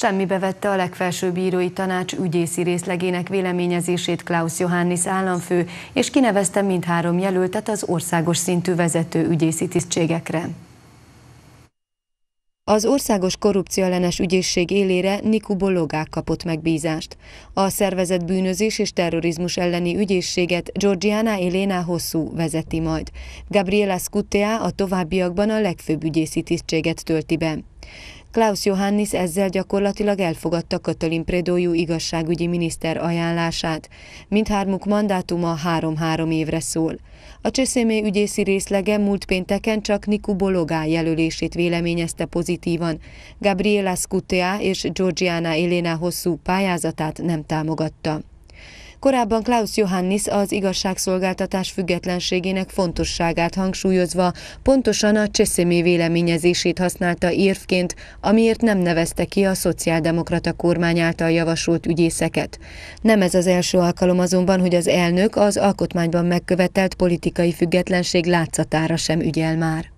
Semmibe vette a legfelsőbb bírói tanács ügyészi részlegének véleményezését Klaus Johannis államfő, és kinevezte mindhárom jelöltet az országos szintű vezető ügyészi tisztségekre. Az Országos Korrupcióellenes Ügyészség élére Niku Bologák kapott megbízást. A szervezet bűnözés és terrorizmus elleni ügyészséget Georgiana Elena Hosszú vezeti majd. Gabriela Scutea a továbbiakban a legfőbb ügyészi tisztséget tölti be. Klaus Johannis ezzel gyakorlatilag elfogadta Katalin Predójú igazságügyi miniszter ajánlását. Mindhármuk mandátuma három-három évre szól. A Cseszémé ügyészi részlege múlt pénteken csak Niku Bologá jelölését véleményezte pozitívan. Gabriela Scutea és Georgiana Elena hosszú pályázatát nem támogatta. Korábban Klaus Johannis az igazságszolgáltatás függetlenségének fontosságát hangsúlyozva pontosan a Cseszemé véleményezését használta érvként, amiért nem nevezte ki a szociáldemokrata kormány által javasolt ügyészeket. Nem ez az első alkalom azonban, hogy az elnök az alkotmányban megkövetelt politikai függetlenség látszatára sem ügyel már.